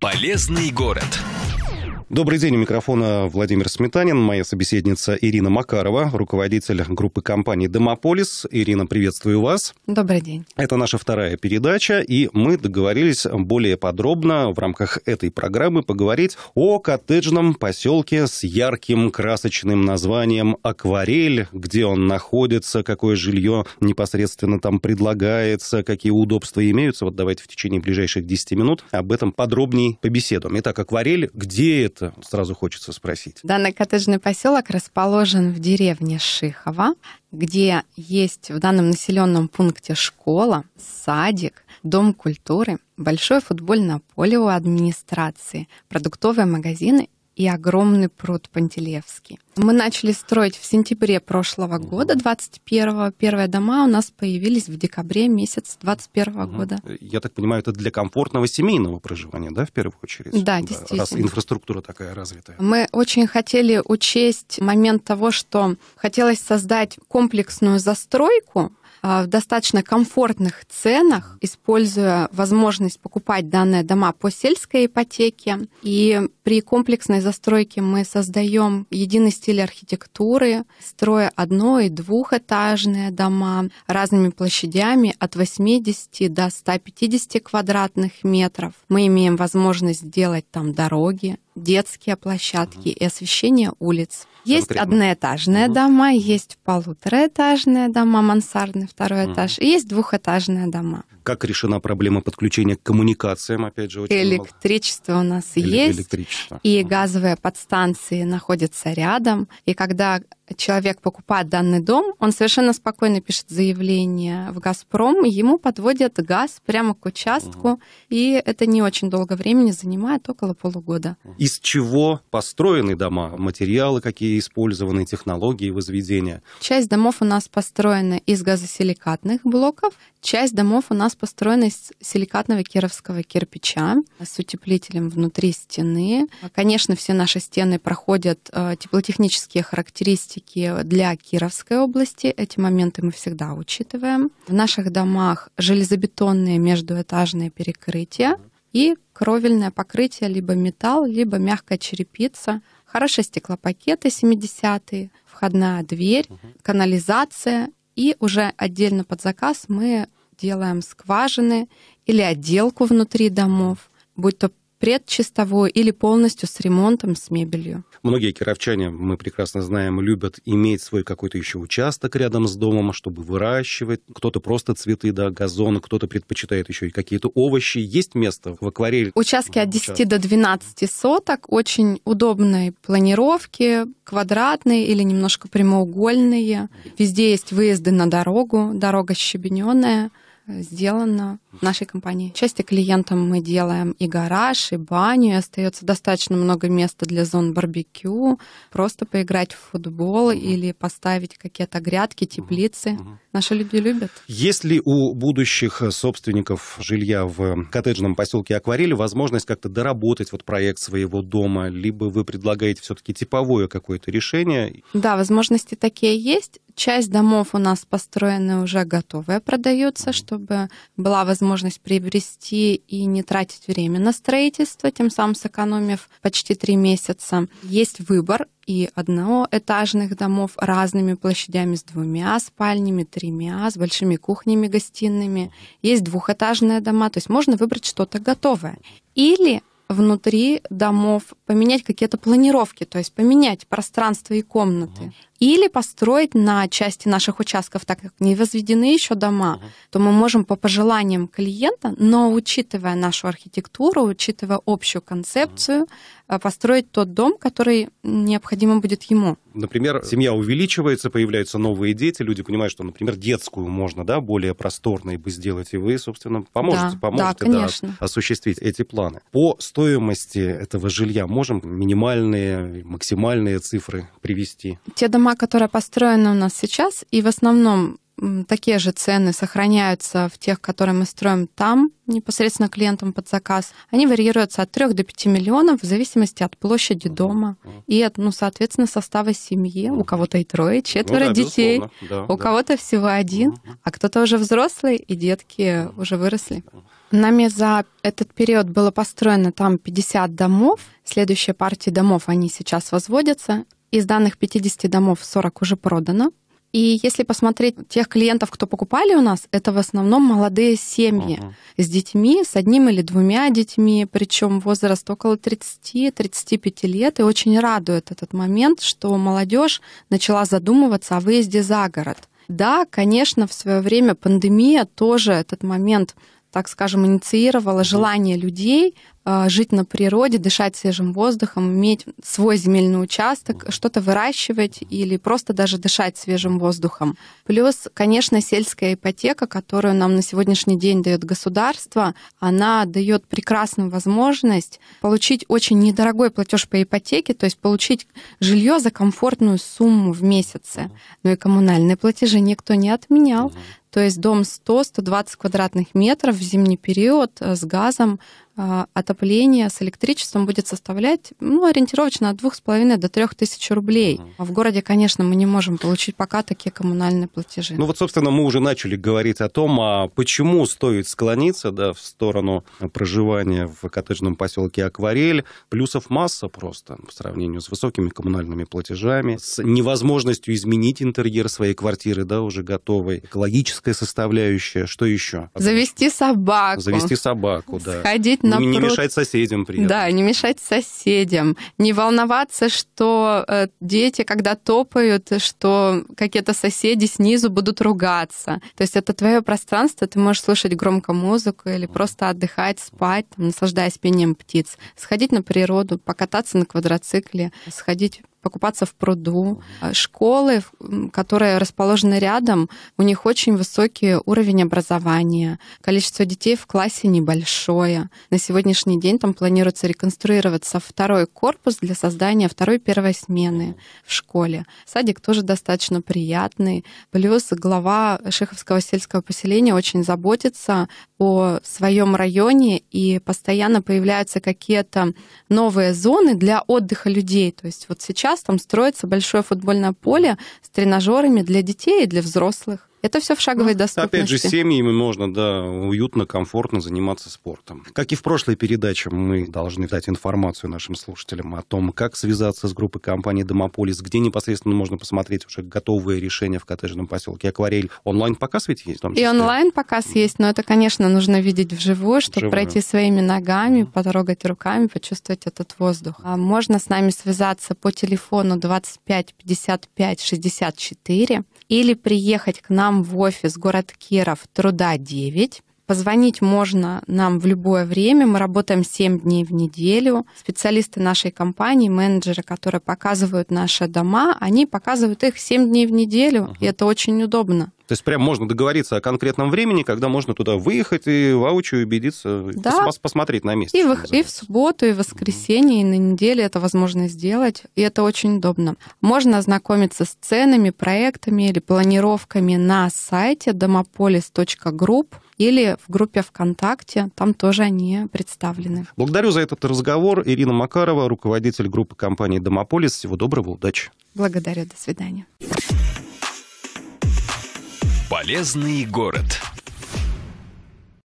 Полезный город. Добрый день. У микрофона Владимир Сметанин, моя собеседница Ирина Макарова, руководитель группы компании «Домополис». Ирина, приветствую вас. Добрый день. Это наша вторая передача, и мы договорились более подробно в рамках этой программы поговорить о коттеджном поселке с ярким красочным названием «Акварель», где он находится, какое жилье непосредственно там предлагается, какие удобства имеются. Вот давайте в течение ближайших 10 минут об этом подробнее побеседуем. Итак, «Акварель», где это? это сразу хочется спросить. Данный коттеджный поселок расположен в деревне Шихова, где есть в данном населенном пункте школа, садик, дом культуры, большое футбольное поле у администрации, продуктовые магазины и огромный пруд Пантелеевский. Мы начали строить в сентябре прошлого года, 21-го. Первые дома у нас появились в декабре месяц 21 -го угу. года. Э, я так понимаю, это для комфортного семейного проживания, да, в первую очередь? Да, да действительно. Раз инфраструктура такая развитая. Мы очень хотели учесть момент того, что хотелось создать комплексную застройку, а, в достаточно комфортных ценах, используя возможность покупать данные дома по сельской ипотеке. И при комплексной застройке мы создаем единый стиль архитектуры, строя одно- и двухэтажные дома разными площадями от 80 до 150 квадратных метров. Мы имеем возможность делать там дороги, детские площадки угу. и освещение улиц. Есть Конкретно. одноэтажные угу. дома, есть полутораэтажные дома, мансардный второй угу. этаж, и есть двухэтажные дома как решена проблема подключения к коммуникациям, опять же, очень Электричество мало. у нас Эле- есть, электричество. и ага. газовые подстанции находятся рядом, и когда человек покупает данный дом, он совершенно спокойно пишет заявление в «Газпром», ему подводят газ прямо к участку, угу. и это не очень долго времени занимает, около полугода. Из чего построены дома? Материалы какие использованы, технологии возведения? Часть домов у нас построена из газосиликатных блоков, Часть домов у нас построена из силикатного кировского кирпича с утеплителем внутри стены. Конечно, все наши стены проходят э, теплотехнические характеристики для Кировской области. Эти моменты мы всегда учитываем. В наших домах железобетонные междуэтажные перекрытия и кровельное покрытие либо металл, либо мягкая черепица. Хорошие стеклопакеты 70-е, входная дверь, канализация и уже отдельно под заказ мы делаем скважины или отделку внутри домов, будь то предчистовой или полностью с ремонтом, с мебелью. Многие кировчане, мы прекрасно знаем, любят иметь свой какой-то еще участок рядом с домом, чтобы выращивать. Кто-то просто цветы, да, газон, кто-то предпочитает еще и какие-то овощи. Есть место в акварели? Участки от 10 Участок. до 12 соток, очень удобной планировки, квадратные или немножко прямоугольные. Везде есть выезды на дорогу, дорога щебененая сделано в нашей компании. Части клиентам мы делаем и гараж, и баню, и остается достаточно много места для зон барбекю, просто поиграть в футбол mm-hmm. или поставить какие-то грядки, теплицы. Mm-hmm. Наши люди любят. Есть ли у будущих собственников жилья в коттеджном поселке Акварели возможность как-то доработать вот проект своего дома, либо вы предлагаете все-таки типовое какое-то решение? Да, возможности такие есть. Часть домов у нас построены уже готовые, продаются, чтобы была возможность приобрести и не тратить время на строительство, тем самым сэкономив почти три месяца. Есть выбор и одноэтажных домов разными площадями с двумя спальнями, тремя, с большими кухнями, гостиными. Есть двухэтажные дома, то есть можно выбрать что-то готовое. Или внутри домов, поменять какие-то планировки, то есть поменять пространство и комнаты или построить на части наших участков, так как не возведены еще дома, uh-huh. то мы можем по пожеланиям клиента, но учитывая нашу архитектуру, учитывая общую концепцию, uh-huh а, построить тот дом, который необходимо будет ему. Например, семья увеличивается, появляются новые дети, люди понимают, что, например, детскую можно, да, более просторной бы сделать, и вы, собственно, поможете, да, поможете да, конечно. Да, осуществить эти планы. По стоимости этого жилья можем минимальные, максимальные цифры привести? Те дома, которые построены у нас сейчас, и в основном такие же цены сохраняются в тех, которые мы строим там, непосредственно клиентам под заказ. Они варьируются от 3 до 5 миллионов в зависимости от площади дома и от, ну, соответственно, состава семьи. У кого-то и трое, четверо ну, да, детей, да, у да. кого-то всего один, а кто-то уже взрослый, и детки уже выросли. Нами за этот период было построено там 50 домов. Следующие партии домов, они сейчас возводятся. Из данных 50 домов 40 уже продано. И если посмотреть тех клиентов, кто покупали у нас, это в основном молодые семьи угу. с детьми, с одним или двумя детьми, причем возраст около 30-35 лет. И очень радует этот момент, что молодежь начала задумываться о выезде за город. Да, конечно, в свое время пандемия тоже этот момент так скажем, инициировала желание людей а, жить на природе, дышать свежим воздухом, иметь свой земельный участок, что-то выращивать или просто даже дышать свежим воздухом. Плюс, конечно, сельская ипотека, которую нам на сегодняшний день дает государство, она дает прекрасную возможность получить очень недорогой платеж по ипотеке, то есть получить жилье за комфортную сумму в месяце. Но и коммунальные платежи никто не отменял. То есть дом 100-120 квадратных метров в зимний период э, с газом а, отопление с электричеством будет составлять ну, ориентировочно от 2,5 до 3 тысяч рублей. А в городе, конечно, мы не можем получить пока такие коммунальные платежи. Ну вот, собственно, мы уже начали говорить о том, а почему стоит склониться да, в сторону проживания в коттеджном поселке Акварель. Плюсов масса просто по сравнению с высокими коммунальными платежами, с невозможностью изменить интерьер своей квартиры, да, уже готовой, экологическая составляющая, что еще? Завести собаку. Завести собаку, да. Сходить напротив... Не мешать соседям при этом. Да, не мешать соседям. Не волноваться, что э, дети, когда топают, что какие-то соседи снизу будут ругаться. То есть это твое пространство, ты можешь слушать громко музыку или просто отдыхать, спать, там, наслаждаясь пением птиц. Сходить на природу, покататься на квадроцикле, сходить покупаться в пруду. Э, школы, которые расположены рядом, у них очень высокий уровень образования. Количество детей в классе небольшое. На сегодняшний день там планируется реконструироваться второй корпус для создания второй первой смены в школе. Садик тоже достаточно приятный. Плюс глава Шеховского сельского поселения очень заботится о своем районе, и постоянно появляются какие-то новые зоны для отдыха людей. То есть вот сейчас там строится большое футбольное поле с тренажерами для детей и для взрослых. Это все в шаговой ну, доступности. Опять же, семьями можно, да, уютно, комфортно заниматься спортом. Как и в прошлой передаче, мы должны дать информацию нашим слушателям о том, как связаться с группой компании «Домополис», где непосредственно можно посмотреть уже готовые решения в коттеджном поселке «Акварель». Онлайн-показ ведь есть? Там, и онлайн-показ есть, но это, конечно, нужно видеть вживую, чтобы вживую. пройти своими ногами, mm. потрогать руками, почувствовать этот воздух. А можно с нами связаться по телефону 25 55 64 или приехать к нам в офис, город Киров, Труда 9. Позвонить можно нам в любое время. Мы работаем 7 дней в неделю. Специалисты нашей компании, менеджеры, которые показывают наши дома, они показывают их 7 дней в неделю. Uh-huh. И это очень удобно. То есть прям можно договориться о конкретном времени, когда можно туда выехать и воочию убедиться, да. пос посмотреть на месте. И в, и в субботу, и в воскресенье, mm-hmm. и на неделе это возможно сделать, и это очень удобно. Можно ознакомиться с ценами, проектами или планировками на сайте domopolis.group или в группе ВКонтакте, там тоже они представлены. Благодарю за этот разговор. Ирина Макарова, руководитель группы компании «Домополис». Всего доброго, удачи. Благодарю, до свидания. Полезный город.